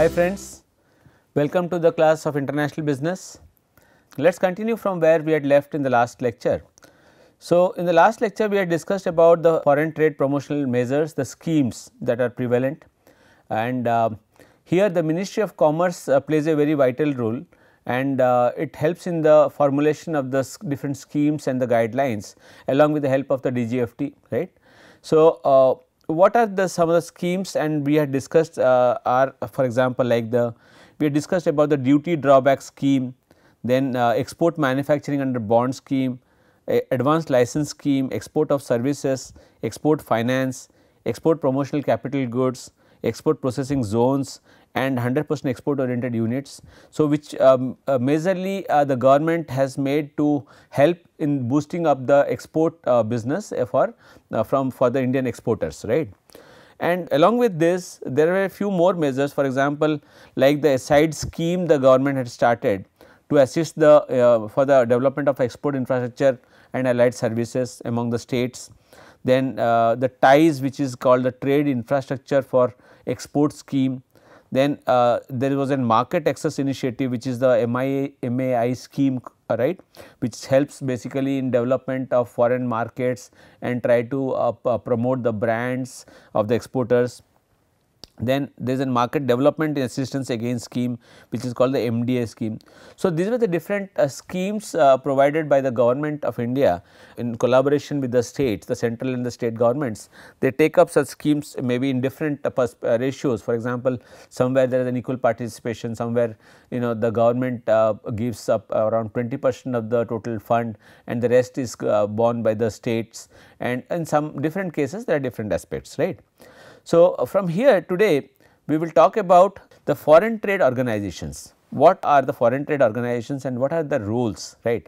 Hi friends, welcome to the class of international business. Let us continue from where we had left in the last lecture. So, in the last lecture we had discussed about the foreign trade promotional measures, the schemes that are prevalent and uh, here the Ministry of Commerce uh, plays a very vital role and uh, it helps in the formulation of the different schemes and the guidelines along with the help of the DGFT, right. So, uh, what are the some of the schemes and we had discussed uh, are for example, like the we had discussed about the duty drawback scheme, then uh, export manufacturing under bond scheme, advanced license scheme, export of services, export finance, export promotional capital goods, export processing zones and 100% export oriented units. So, which um, uh, majorly uh, the government has made to help in boosting up the export uh, business uh, for uh, from for the Indian exporters right. And along with this there were a few more measures for example, like the aside scheme the government had started to assist the uh, for the development of export infrastructure and allied services among the states. Then the ties which is called the trade infrastructure for export scheme. Then uh, there was a market access initiative which is the MIA, MAI scheme uh, right which helps basically in development of foreign markets and try to uh, promote the brands of the exporters. Then there is a market development assistance against scheme which is called the MDA scheme. So, these were the different uh, schemes uh, provided by the government of India in collaboration with the states, the central and the state governments. They take up such schemes maybe in different uh, uh ratios. For example, somewhere there is an equal participation, somewhere you know the government uh, gives up around 20 percent of the total fund and the rest is uh, borne by the states and in some different cases there are different aspects, right. So, uh, from here today we will talk about the foreign trade organizations. What are the foreign trade organizations and what are the rules? right?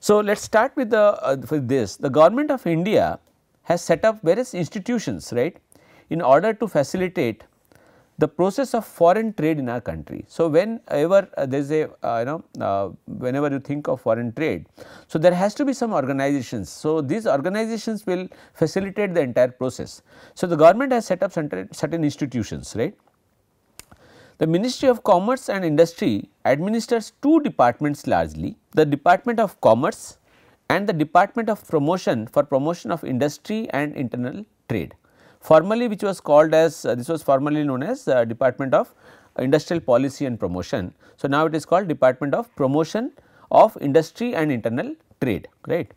So, let us start with the uh, with this. The government of India has set up various institutions, right, in order to facilitate the process of foreign trade in our country. So, whenever uh, there is a uh, you know uh, whenever you think of foreign trade, so there has to be some organizations. So, these organizations will facilitate the entire process. So, the government has set up certain institutions right. The Ministry of Commerce and Industry administers two departments largely the Department of Commerce and the Department of Promotion for promotion of industry and internal trade formerly which was called as uh, this was formerly known as uh, Department of Industrial Policy and Promotion. So, now it is called Department of Promotion of Industry and Internal Trade right.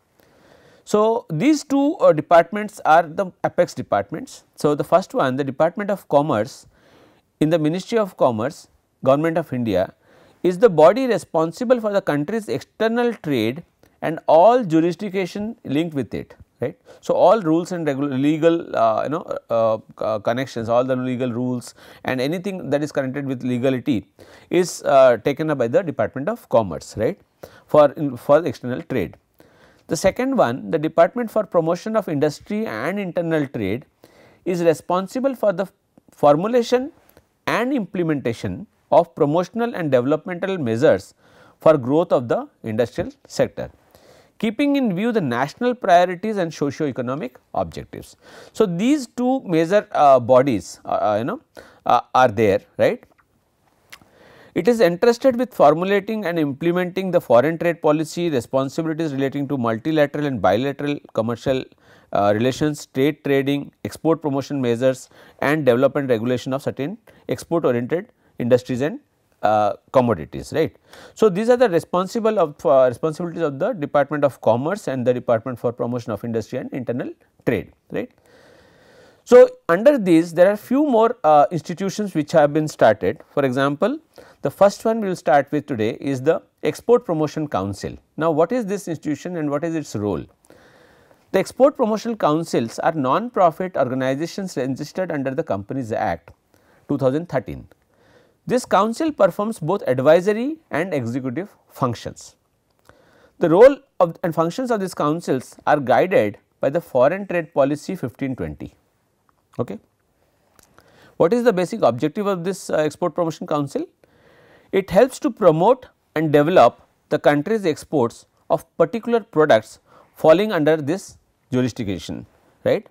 So, these two uh, departments are the apex departments. So, the first one the Department of Commerce in the Ministry of Commerce Government of India is the body responsible for the country's external trade and all jurisdiction linked with it right. So, all rules and legal uh, you know uh, uh, connections, all the legal rules and anything that is connected with legality is uh, taken up by the Department of Commerce, right, for, in, for external trade. The second one, the Department for Promotion of Industry and Internal Trade is responsible for the formulation and implementation of promotional and developmental measures for growth of the industrial sector keeping in view the national priorities and socio-economic objectives. So, these two major uh, bodies uh, uh, you know uh, are there right. It is entrusted with formulating and implementing the foreign trade policy responsibilities relating to multilateral and bilateral commercial uh, relations, trade trading, export promotion measures and development regulation of certain export oriented industries and uh, commodities, right. So, these are the responsible of uh, responsibilities of the Department of Commerce and the Department for Promotion of Industry and Internal Trade, right. So, under these there are few more uh, institutions which have been started. For example, the first one we will start with today is the Export Promotion Council. Now, what is this institution and what is its role? The Export Promotion Councils are non-profit organizations registered under the Companies Act 2013. This council performs both advisory and executive functions. The role of and functions of these councils are guided by the Foreign Trade Policy 1520. Okay. What is the basic objective of this uh, Export Promotion Council? It helps to promote and develop the country's exports of particular products falling under this jurisdiction, right.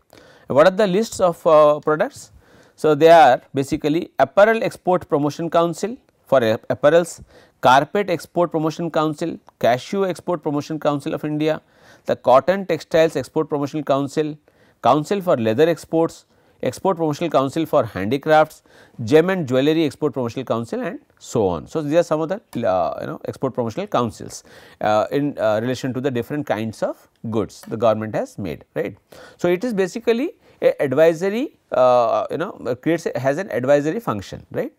What are the lists of uh, products? So, they are basically Apparel Export Promotion Council for apparels, Carpet Export Promotion Council, Cashew Export Promotion Council of India, the Cotton Textiles Export Promotion Council, Council for Leather Exports, Export Promotional Council for Handicrafts, Gem and Jewellery Export Promotional Council and so on. So, these are some of the uh, you know export promotional councils uh, in uh, relation to the different kinds of goods the government has made right. So, it is basically a advisory uh, you know creates a, has an advisory function right.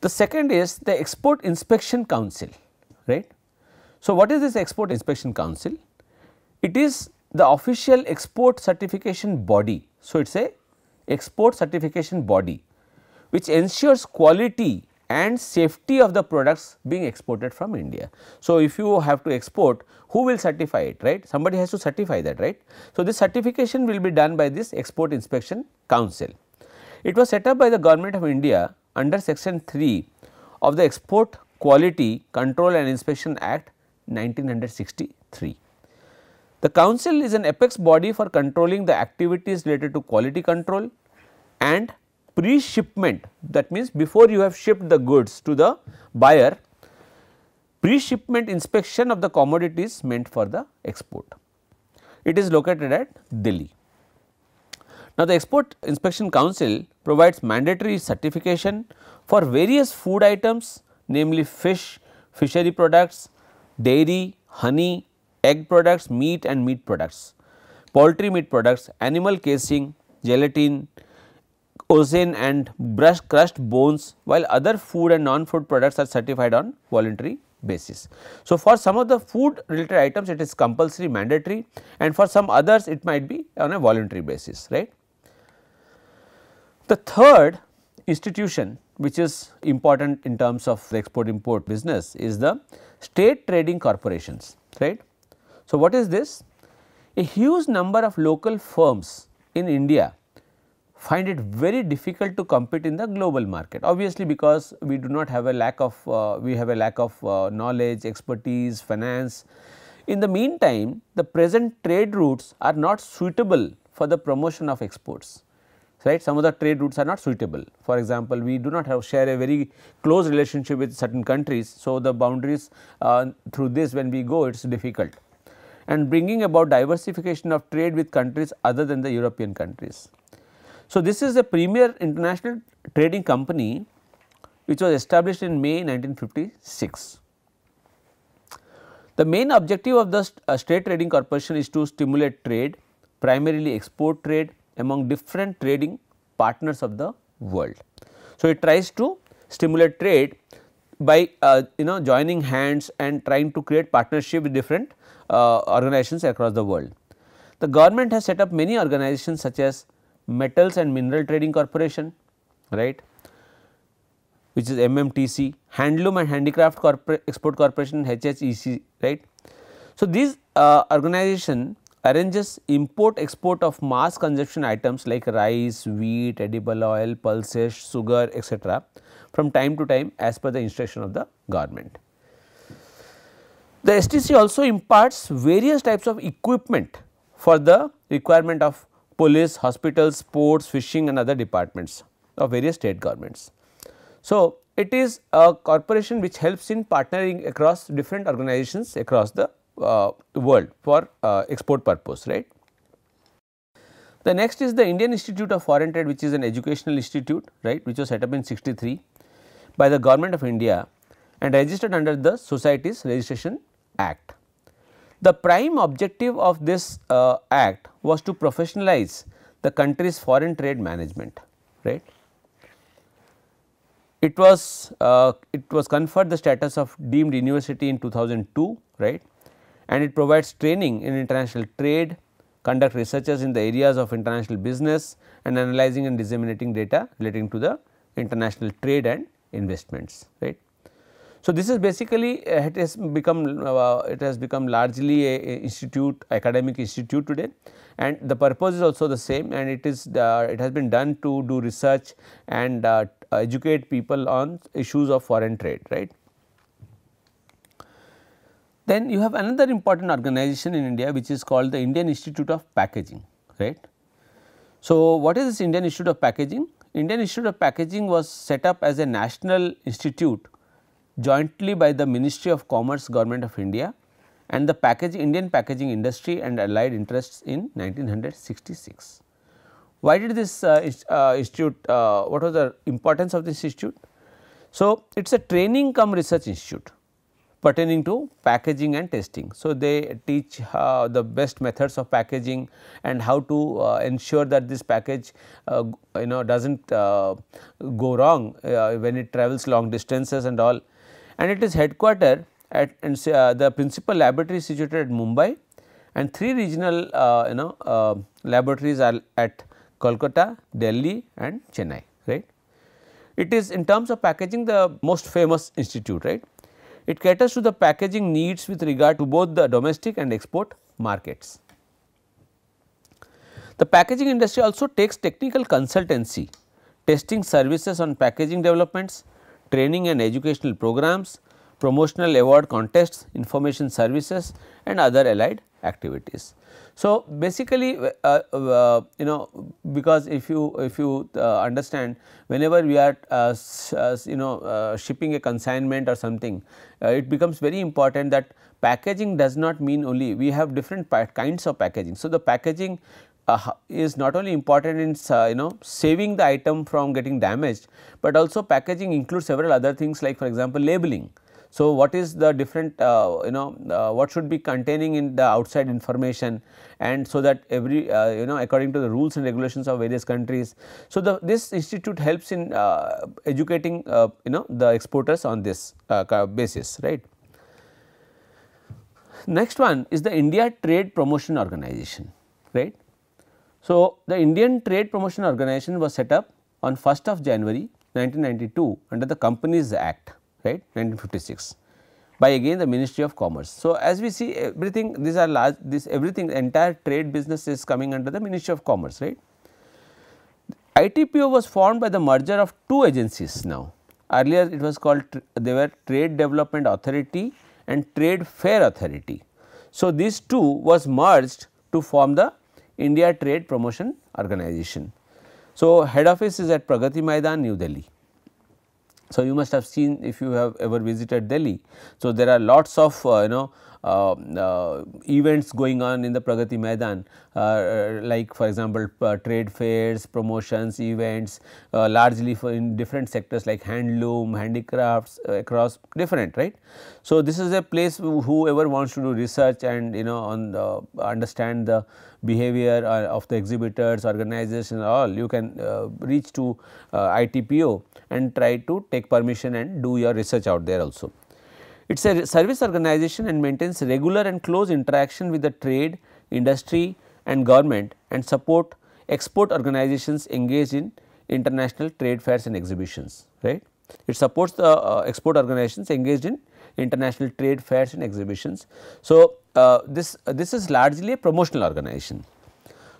The second is the Export Inspection Council right. So, what is this Export Inspection Council? It is the official export certification body so, it is a export certification body which ensures quality and safety of the products being exported from India. So, if you have to export who will certify it right somebody has to certify that right. So, this certification will be done by this export inspection council. It was set up by the government of India under section 3 of the export quality control and inspection act 1963. The council is an apex body for controlling the activities related to quality control and pre-shipment that means before you have shipped the goods to the buyer, pre-shipment inspection of the commodities meant for the export. It is located at Delhi. Now, the Export Inspection Council provides mandatory certification for various food items namely fish, fishery products, dairy, honey, egg products, meat and meat products, poultry meat products, animal casing, gelatin, ozone and brush crushed bones while other food and non-food products are certified on voluntary basis. So, for some of the food related items it is compulsory mandatory and for some others it might be on a voluntary basis right. The third institution which is important in terms of the export import business is the state trading corporations right. So, what is this? A huge number of local firms in India find it very difficult to compete in the global market obviously because we do not have a lack of uh, we have a lack of uh, knowledge expertise finance in the meantime the present trade routes are not suitable for the promotion of exports right some of the trade routes are not suitable for example we do not have share a very close relationship with certain countries so the boundaries uh, through this when we go it's difficult and bringing about diversification of trade with countries other than the European countries. So, this is a premier international trading company which was established in May 1956. The main objective of the State uh, Trading Corporation is to stimulate trade, primarily export trade among different trading partners of the world. So, it tries to stimulate trade by uh, you know joining hands and trying to create partnership with different uh, organizations across the world. The government has set up many organizations such as Metals and Mineral Trading Corporation, right, which is MMTC, Handloom and Handicraft Corpor Export Corporation HHEC, right. So, these uh, organization arranges import export of mass consumption items like rice, wheat, edible oil, pulses, sugar, etc. from time to time as per the instruction of the government. The STC also imparts various types of equipment for the requirement of police, hospitals, ports, fishing and other departments of various state governments. So, it is a corporation which helps in partnering across different organizations across the uh, world for uh, export purpose, right. The next is the Indian Institute of Foreign Trade which is an educational institute, right, which was set up in 63 by the government of India and registered under the society's registration Act. The prime objective of this uh, act was to professionalize the country's foreign trade management, right. It was, uh, it was conferred the status of deemed university in 2002, right, and it provides training in international trade, conduct researches in the areas of international business and analyzing and disseminating data relating to the international trade and investments, right. So, this is basically uh, it has become uh, it has become largely a, a, institute academic institute today and the purpose is also the same and it is uh, it has been done to do research and uh, educate people on issues of foreign trade right. Then you have another important organization in India which is called the Indian Institute of Packaging right. So, what is this Indian Institute of Packaging? Indian Institute of Packaging was set up as a national institute jointly by the Ministry of Commerce Government of India and the package Indian packaging industry and allied interests in 1966. Why did this uh, uh, institute, uh, what was the importance of this institute? So, it is a training come research institute pertaining to packaging and testing. So, they teach uh, the best methods of packaging and how to uh, ensure that this package uh, you know does not uh, go wrong uh, when it travels long distances and all and it is headquartered at and, uh, the principal laboratory is situated at Mumbai and three regional uh, you know uh, laboratories are at Kolkata, Delhi and Chennai right. It is in terms of packaging the most famous institute right. It caters to the packaging needs with regard to both the domestic and export markets. The packaging industry also takes technical consultancy, testing services on packaging developments, training and educational programs, promotional award contests, information services and other allied activities. So, basically uh, uh, you know because if you if you uh, understand whenever we are uh, uh, you know uh, shipping a consignment or something it becomes very important that packaging does not mean only we have different kinds of packaging. So, the packaging uh, is not only important in uh, you know saving the item from getting damaged, but also packaging includes several other things like for example labeling. So, what is the different uh, you know uh, what should be containing in the outside information and so that every uh, you know according to the rules and regulations of various countries. So, the this institute helps in uh, educating you know the exporters on this basis right. Next one is the India Trade Promotion Organization right. So, the Indian Trade Promotion Organization was set up on 1st of January 1992 under the Companies Act right 1956 by again the Ministry of Commerce. So, as we see everything these are large this everything entire trade business is coming under the Ministry of Commerce right. ITPO was formed by the merger of two agencies now earlier it was called they were Trade Development Authority and Trade Fair Authority. So, these two was merged to form the India Trade Promotion Organization. So, head office is at Pragati Maidan, New Delhi. So, you must have seen if you have ever visited Delhi. So, there are lots of uh, you know uh, uh, events going on in the Pragati Maidan uh, like for example, trade fairs, promotions, events largely for in different sectors like handloom, handicrafts across different right. So, this is a place whoever wants to do research and you know on the understand the behavior of the exhibitors, organizers and all you can uh, reach to uh, ITPO and try to take permission and do your research out there also. It is a service organization and maintains regular and close interaction with the trade, industry and government and support export organizations engaged in international trade fairs and exhibitions, right. It supports the uh, export organizations engaged in international trade fairs and exhibitions. So, uh, this, uh, this is largely a promotional organization.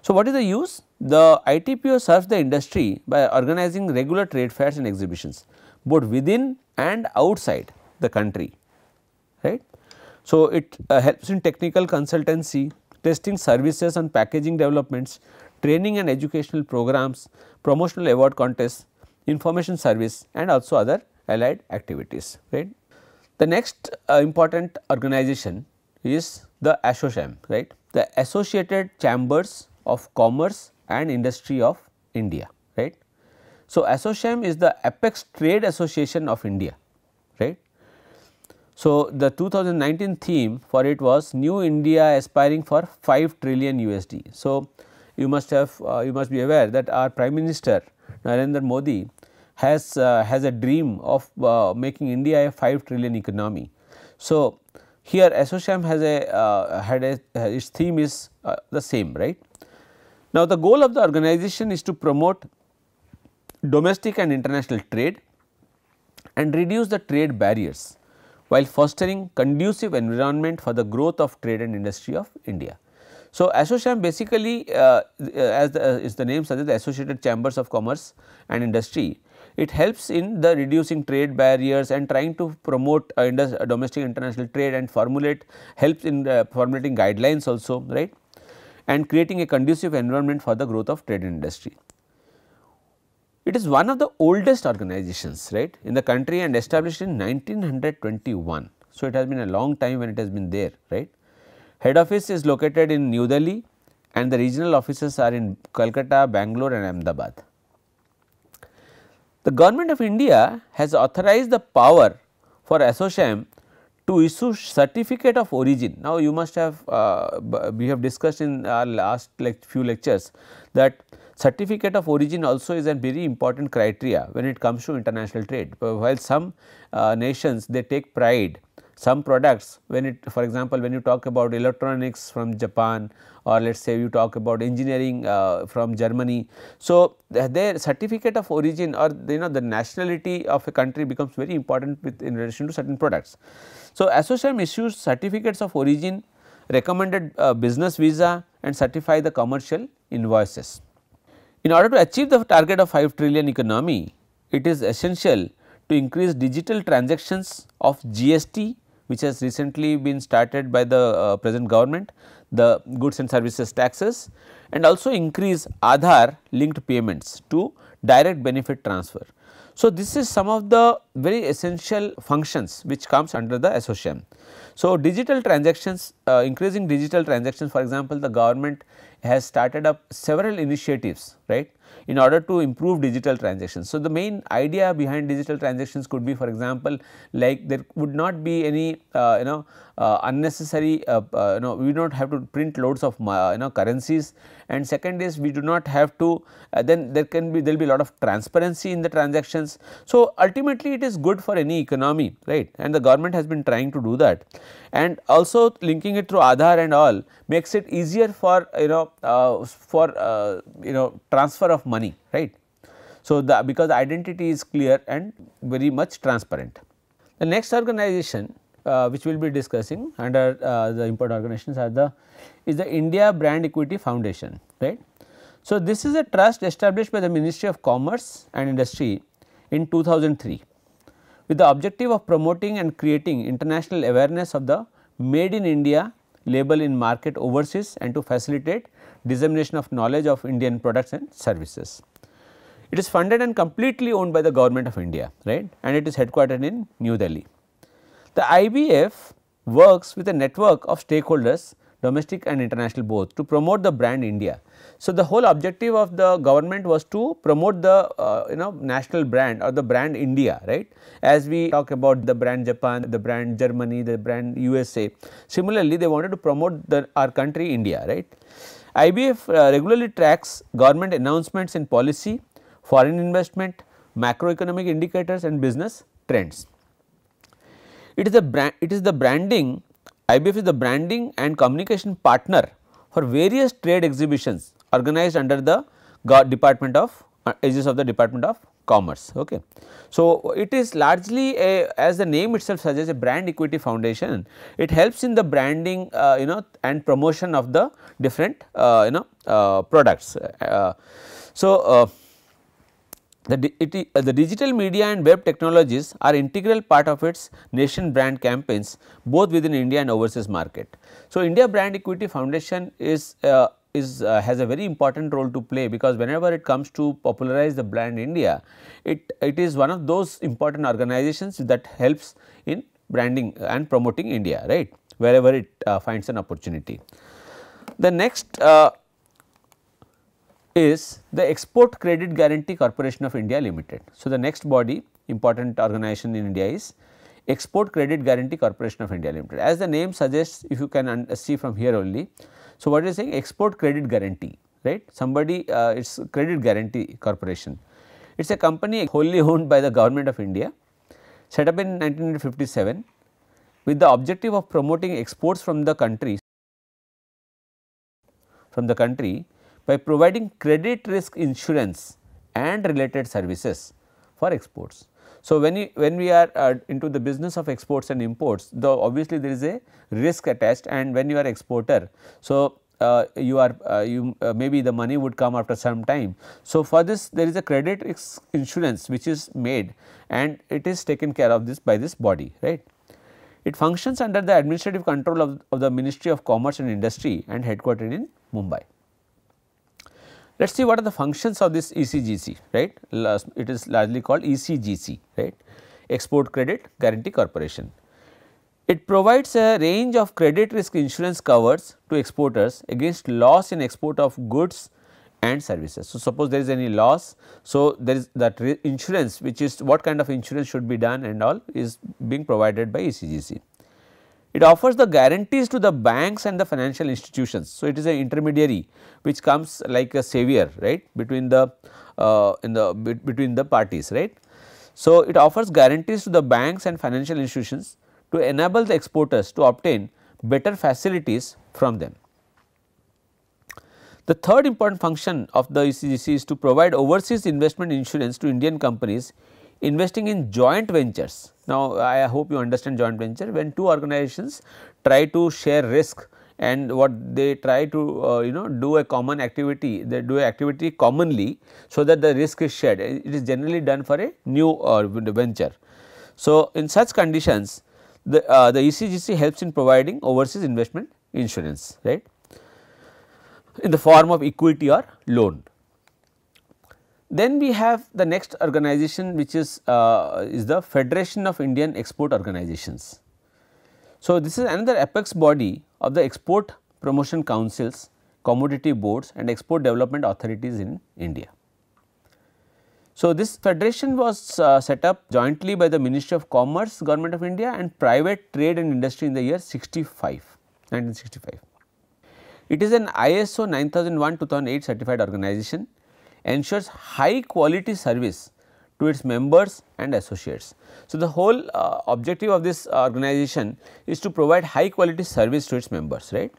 So, what is the use? The ITPO serves the industry by organizing regular trade fairs and exhibitions both within and outside the country right. So, it uh, helps in technical consultancy, testing services and packaging developments, training and educational programs, promotional award contests, information service and also other allied activities, right. The next uh, important organization is the ASSOCHAM, right, the Associated Chambers of Commerce and Industry of India, right. So, ASSOCHAM is the apex trade association of India, right. So, the 2019 theme for it was New India aspiring for 5 trillion USD. So, you must have uh, you must be aware that our Prime Minister Narendra Modi has uh, has a dream of uh, making India a 5 trillion economy. So, here Associam has a uh, had a uh, its theme is uh, the same right. Now, the goal of the organization is to promote domestic and international trade and reduce the trade barriers while fostering conducive environment for the growth of trade and industry of India. So, ASSOCHAM basically uh, uh, as the, uh, is the name suggests the Associated Chambers of Commerce and Industry, it helps in the reducing trade barriers and trying to promote uh, uh domestic international trade and formulate helps in uh, formulating guidelines also right and creating a conducive environment for the growth of trade industry. It is one of the oldest organizations right in the country and established in 1921. So, it has been a long time when it has been there right. Head office is located in New Delhi and the regional offices are in Calcutta, Bangalore and Ahmedabad. The government of India has authorized the power for Associam to issue certificate of origin. Now, you must have uh, we have discussed in our last like few lectures that Certificate of origin also is a very important criteria when it comes to international trade. While some uh, nations they take pride some products when it for example, when you talk about electronics from Japan or let us say you talk about engineering uh, from Germany. So, their certificate of origin or you know the nationality of a country becomes very important with in relation to certain products. So, Association issues certificates of origin recommended uh, business visa and certify the commercial invoices. In order to achieve the target of 5 trillion economy, it is essential to increase digital transactions of GST which has recently been started by the uh, present government, the goods and services taxes and also increase Aadhaar linked payments to direct benefit transfer. So, this is some of the very essential functions which comes under the association. So, digital transactions, uh, increasing digital transactions for example, the government has started up several initiatives, right, in order to improve digital transactions. So, the main idea behind digital transactions could be for example, like there would not be any uh, you know uh, unnecessary uh, uh you know we do not have to print loads of uh, you know currencies and second is we do not have to uh, then there can be there will be a lot of transparency in the transactions. So, ultimately it is good for any economy right and the government has been trying to do that and also linking it through Aadhaar and all makes it easier for you know for you know transfer of of money right. So, the because identity is clear and very much transparent. The next organization uh, which we will be discussing under uh, the import organizations are the is the India Brand Equity Foundation right. So, this is a trust established by the Ministry of Commerce and Industry in 2003 with the objective of promoting and creating international awareness of the made in India label in market overseas and to facilitate dissemination of knowledge of Indian products and services. It is funded and completely owned by the government of India, right? And it is headquartered in New Delhi. The IBF works with a network of stakeholders domestic and international both to promote the brand India. So, the whole objective of the government was to promote the uh, you know national brand or the brand India right as we talk about the brand Japan, the brand Germany, the brand USA. Similarly, they wanted to promote the, our country India right. IBF uh, regularly tracks government announcements in policy, foreign investment, macroeconomic indicators and business trends. It is the brand, it is the branding IBF is the branding and communication partner for various trade exhibitions organized under the Department of uh, aegis of the Department of Commerce. Okay. So, it is largely a as the name itself suggests a brand equity foundation. It helps in the branding uh, you know and promotion of the different uh, you know uh, products. Uh, so, the, it, uh, the, digital media and web technologies are integral part of its nation brand campaigns both within India and overseas market. So, India Brand Equity Foundation is, uh, is uh, has a very important role to play because whenever it comes to popularize the brand India, it, it is one of those important organizations that helps in branding and promoting India right wherever it uh, finds an opportunity. The next uh, is the Export Credit Guarantee Corporation of India Limited. So, the next body important organization in India is Export Credit Guarantee Corporation of India Limited. As the name suggests, if you can see from here only. So, what is saying export credit guarantee, right? Somebody, uh, it's credit guarantee corporation. It's a company wholly owned by the government of India, set up in 1957 with the objective of promoting exports from the country, from the country by providing credit risk insurance and related services for exports. So, when, you, when we are uh, into the business of exports and imports, though obviously there is a risk attached and when you are exporter, so uh, you are uh, you uh, maybe the money would come after some time. So, for this there is a credit insurance which is made and it is taken care of this by this body right. It functions under the administrative control of, of the Ministry of Commerce and Industry and headquartered in Mumbai. Let us see what are the functions of this ECGC, right? It is largely called ECGC, right? Export Credit Guarantee Corporation. It provides a range of credit risk insurance covers to exporters against loss in export of goods and services. So, suppose there is any loss, so there is that insurance which is what kind of insurance should be done and all is being provided by ECGC. It offers the guarantees to the banks and the financial institutions. So, it is an intermediary which comes like a savior right between the uh, in the between the parties right. So, it offers guarantees to the banks and financial institutions to enable the exporters to obtain better facilities from them. The third important function of the ECGC is to provide overseas investment insurance to Indian companies investing in joint ventures. Now, I hope you understand joint venture when two organizations try to share risk and what they try to uh, you know do a common activity they do activity commonly so that the risk is shared it is generally done for a new uh, venture. So, in such conditions the, uh, the ECGC helps in providing overseas investment insurance right in the form of equity or loan. Then we have the next organization which is, uh, is the Federation of Indian Export Organizations. So, this is another apex body of the export promotion councils, commodity boards and export development authorities in India. So, this federation was uh, set up jointly by the Ministry of Commerce, Government of India and private trade and industry in the year 65, 1965. It is an ISO 9001-2008 certified organization ensures high quality service to its members and associates. So, the whole uh, objective of this organization is to provide high quality service to its members, right.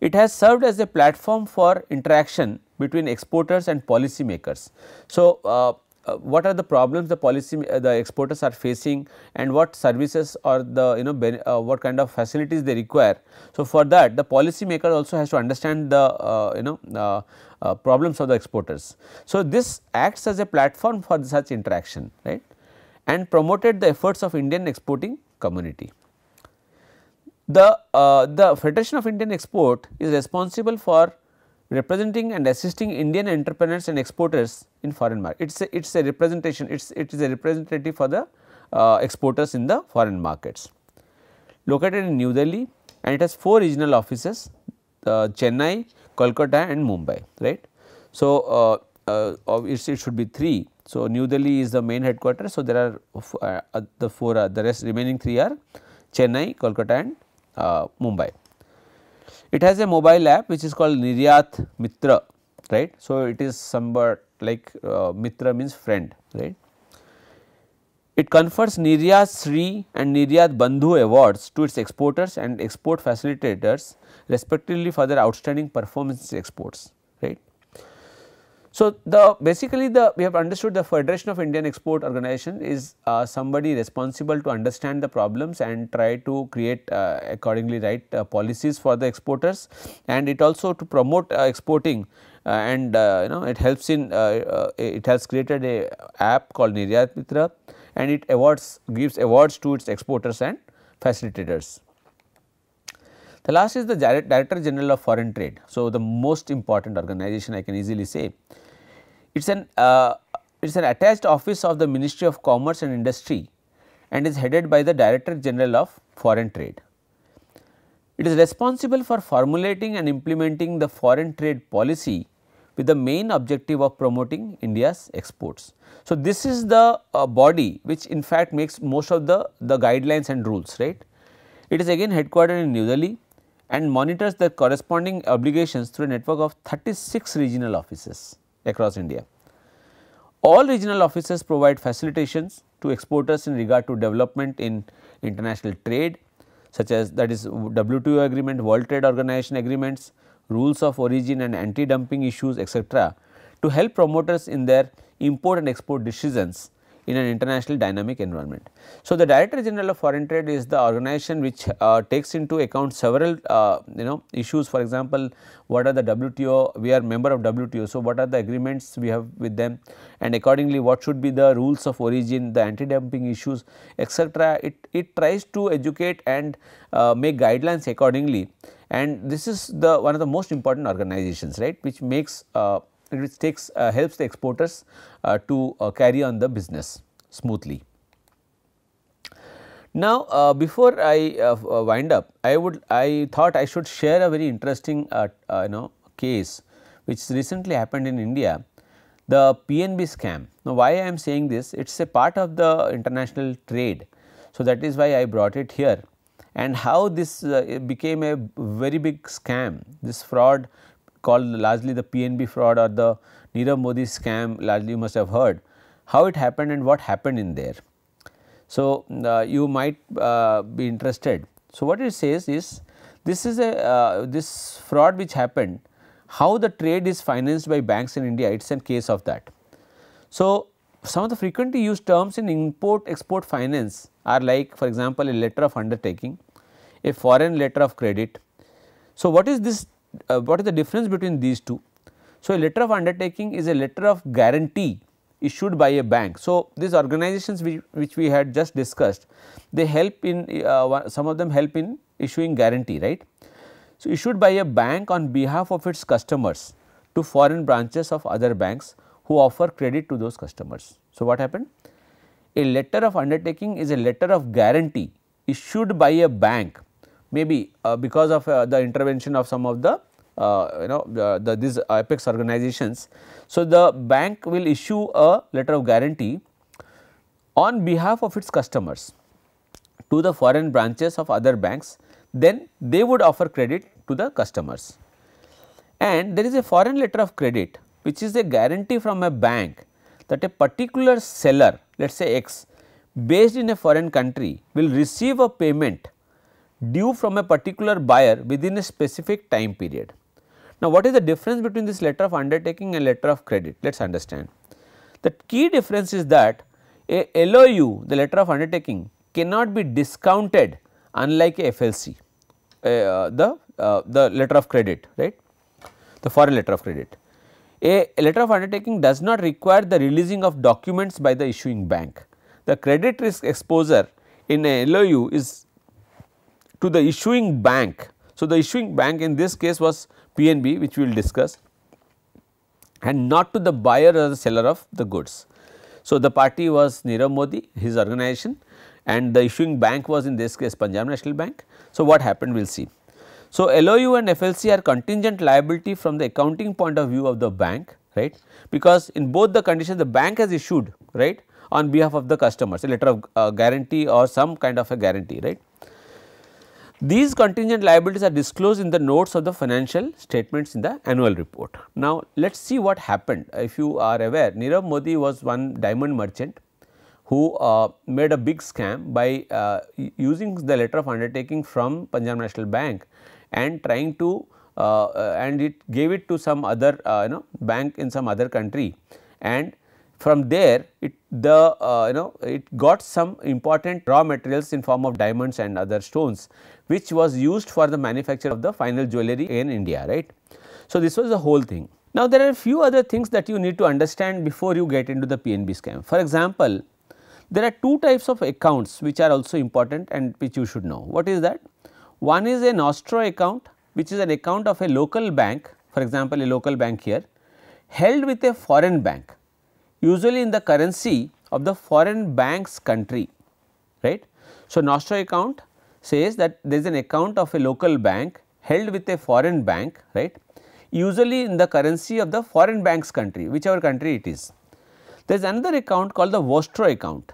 It has served as a platform for interaction between exporters and policy makers. So, uh, uh, what are the problems the policy uh, the exporters are facing and what services or the you know ben, uh, what kind of facilities they require. So, for that the policy maker also has to understand the uh, you know uh, uh, problems of the exporters. So, this acts as a platform for such interaction right and promoted the efforts of Indian exporting community. The, the Federation of Indian Export is responsible for representing and assisting Indian entrepreneurs and exporters in foreign market. It is a, it's a representation, it's, it is a representative for the uh, exporters in the foreign markets. Located in New Delhi and it has four regional offices, uh, Chennai, Kolkata and Mumbai, right. So, uh, uh it should be three. So, New Delhi is the main headquarters. So, there are uh, the four, the rest remaining three are Chennai, Kolkata and uh, Mumbai. It has a mobile app which is called Niryath Mitra, right. So, it is somewhat like uh, Mitra means friend, right. It confers Niryat Sri and Niryat Bandhu awards to its exporters and export facilitators respectively for their outstanding performance exports, right. So, the basically the we have understood the Federation of Indian Export Organization is uh, somebody responsible to understand the problems and try to create uh, accordingly right uh, policies for the exporters and it also to promote uh, exporting uh, and uh, you know it helps in it has created a app called Niryat Mitra and it awards gives awards to its exporters and facilitators. The last is the Director General of Foreign Trade. So, the most important organization I can easily say it is an uh, it is an attached office of the Ministry of Commerce and Industry and is headed by the Director General of Foreign Trade. It is responsible for formulating and implementing the foreign trade policy with the main objective of promoting India's exports. So, this is the uh, body which in fact makes most of the, the guidelines and rules, right. It is again headquartered in New Delhi and monitors the corresponding obligations through a network of 36 regional offices across India. All regional offices provide facilitations to exporters in regard to development in international trade such as that is WTO agreement, World Trade Organization agreements, rules of origin and anti-dumping issues etc. to help promoters in their import and export decisions in an international dynamic environment. So, the Director General of Foreign Trade is the organization which uh, takes into account several uh, you know issues for example, what are the WTO, we are member of WTO. So, what are the agreements we have with them and accordingly what should be the rules of origin, the anti-dumping issues etc. It, it tries to educate and uh, make guidelines accordingly and this is the one of the most important organizations right which makes uh, which takes uh, helps the exporters uh, to uh, carry on the business smoothly. Now, uh, before I uh, uh, wind up, I would I thought I should share a very interesting you know case which recently happened in India, the PNB scam. Now, why I am saying this? It is a part of the international trade, so that is why I brought it here. And how this became a very big scam, this fraud called largely the PNB fraud or the Nirav Modi scam largely you must have heard, how it happened and what happened in there. So, uh, you might uh, be interested. So, what it says is this is a uh, this fraud which happened how the trade is financed by banks in India it is a case of that. So, some of the frequently used terms in import export finance are like for example, a letter of undertaking, a foreign letter of credit. So, what is this uh, what is the difference between these two? So, a letter of undertaking is a letter of guarantee issued by a bank. So, these organizations which, which we had just discussed, they help in uh, some of them help in issuing guarantee, right. So, issued by a bank on behalf of its customers to foreign branches of other banks who offer credit to those customers. So, what happened? A letter of undertaking is a letter of guarantee issued by a bank maybe uh, because of uh, the intervention of some of the uh, you know the, the these apex organizations. So, the bank will issue a letter of guarantee on behalf of its customers to the foreign branches of other banks then they would offer credit to the customers. And there is a foreign letter of credit which is a guarantee from a bank that a particular seller let us say X based in a foreign country will receive a payment due from a particular buyer within a specific time period. Now, what is the difference between this letter of undertaking and letter of credit? Let us understand. The key difference is that a LOU, the letter of undertaking cannot be discounted unlike a FLC, uh, the, uh, the letter of credit, right, the foreign letter of credit. A letter of undertaking does not require the releasing of documents by the issuing bank. The credit risk exposure in a LOU is to the issuing bank. So, the issuing bank in this case was PNB which we will discuss and not to the buyer or the seller of the goods. So, the party was Nirav Modi, his organization and the issuing bank was in this case Punjab National Bank. So, what happened we will see. So, LOU and FLC are contingent liability from the accounting point of view of the bank right because in both the conditions the bank has issued right on behalf of the customers a letter of uh, guarantee or some kind of a guarantee right. These contingent liabilities are disclosed in the notes of the financial statements in the annual report. Now, let us see what happened. If you are aware, Nirav Modi was one diamond merchant who uh, made a big scam by uh, using the letter of undertaking from Punjab National Bank and trying to uh, uh and it gave it to some other uh, you know bank in some other country and from there it the uh, you know it got some important raw materials in form of diamonds and other stones which was used for the manufacture of the final jewelry in India right. So, this was the whole thing. Now, there are a few other things that you need to understand before you get into the PNB scam. For example, there are two types of accounts which are also important and which you should know. What is that? One is an Nostro account which is an account of a local bank for example, a local bank here held with a foreign bank usually in the currency of the foreign bank's country, right. So, nostro account says that there is an account of a local bank held with a foreign bank, right, usually in the currency of the foreign bank's country, whichever country it is. There is another account called the vostro account.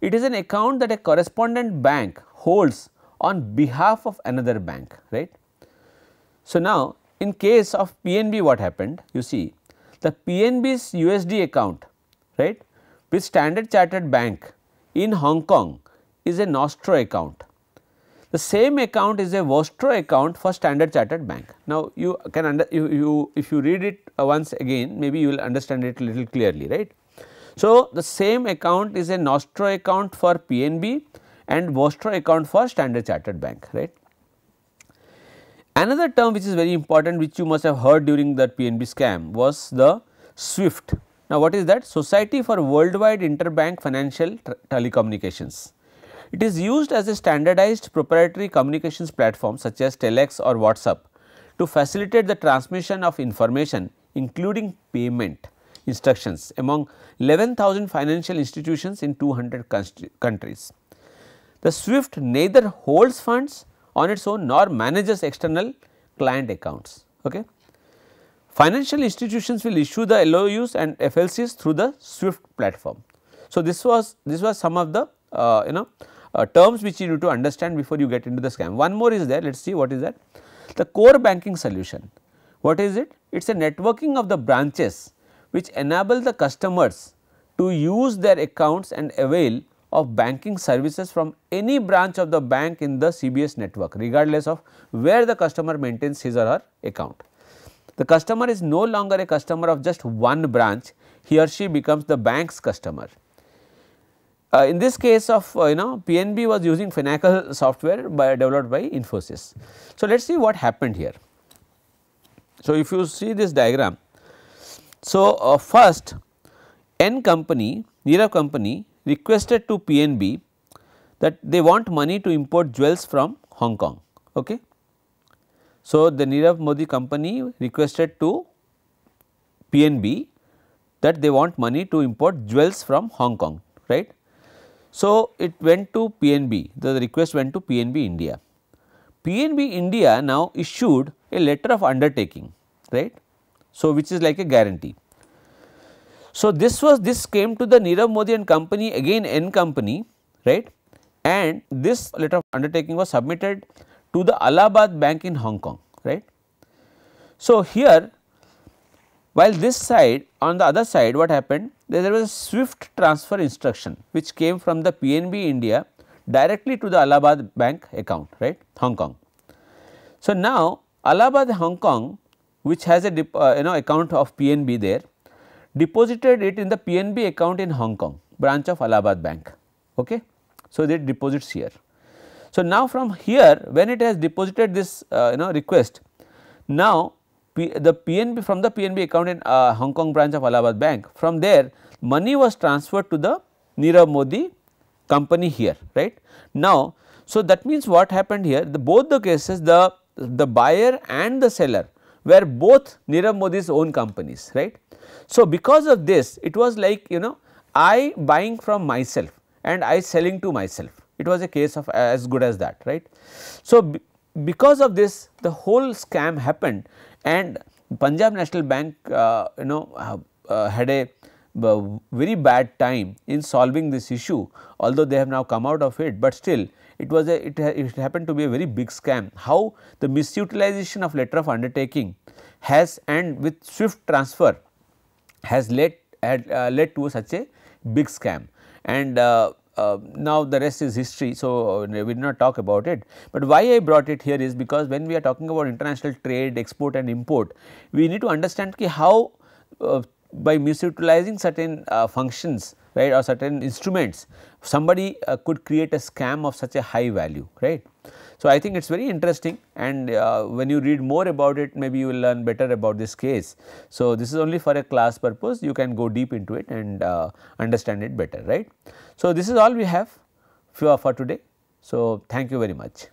It is an account that a correspondent bank holds on behalf of another bank, right. So, now in case of PNB what happened? You see the PNB's USD account right with Standard Chartered Bank in Hong Kong is a Nostro account. The same account is a Vostro account for Standard Chartered Bank. Now, you can under you, you if you read it uh, once again maybe you will understand it little clearly right. So, the same account is a Nostro account for PNB and Vostro account for Standard Chartered Bank right. Another term which is very important which you must have heard during that PNB scam was the SWIFT. Now, what is that? Society for Worldwide Interbank Financial Telecommunications. It is used as a standardized proprietary communications platform such as Telex or WhatsApp to facilitate the transmission of information including payment instructions among 11,000 financial institutions in 200 countries. The SWIFT neither holds funds on its own nor manages external client accounts. Okay. Financial institutions will issue the LOUs and FLCs through the SWIFT platform. So, this was this was some of the uh, you know uh, terms which you need to understand before you get into the scam. One more is there let us see what is that. The core banking solution what is it? It is a networking of the branches which enable the customers to use their accounts and avail of banking services from any branch of the bank in the CBS network regardless of where the customer maintains his or her account. The customer is no longer a customer of just one branch, he or she becomes the bank's customer. Uh, in this case of uh, you know PNB was using Finacle software by developed by Infosys. So, let us see what happened here. So, if you see this diagram, so uh, first N company, Nira company requested to PNB that they want money to import jewels from Hong Kong. Okay. So, the Nirav Modi company requested to PNB that they want money to import jewels from Hong Kong, right. So, it went to PNB, the request went to PNB India. PNB India now issued a letter of undertaking, right, so which is like a guarantee. So, this was this came to the Nirav Modi and company again N company right and this letter of undertaking was submitted to the Allahabad bank in Hong Kong right. So, here while this side on the other side what happened there was a swift transfer instruction which came from the PNB India directly to the Allahabad bank account right Hong Kong. So, now Allahabad Hong Kong which has a dip, uh, you know account of PNB there deposited it in the PNB account in Hong Kong branch of Allahabad Bank. Okay? So, they deposits here. So, now from here when it has deposited this uh, you know request, now P, the PNB from the PNB account in uh, Hong Kong branch of Allahabad Bank from there money was transferred to the Nirav Modi company here right. Now, so that means what happened here the both the cases the, the buyer and the seller were both Nirav Modi's own companies right. So, because of this it was like you know I buying from myself and I selling to myself it was a case of uh, as good as that right. So, because of this the whole scam happened and Punjab National Bank uh, you know uh, uh, had a very bad time in solving this issue although they have now come out of it, but still it was a it, it happened to be a very big scam. How the misutilization of letter of undertaking has and with swift transfer has led had uh, led to such a big scam and uh, uh, now the rest is history. So, uh, we did not talk about it, but why I brought it here is because when we are talking about international trade export and import, we need to understand ki how uh, by misutilizing certain uh, functions right or certain instruments somebody uh, could create a scam of such a high value right. So, I think it is very interesting and uh, when you read more about it maybe you will learn better about this case. So, this is only for a class purpose you can go deep into it and uh, understand it better right. So, this is all we have for today. So, thank you very much.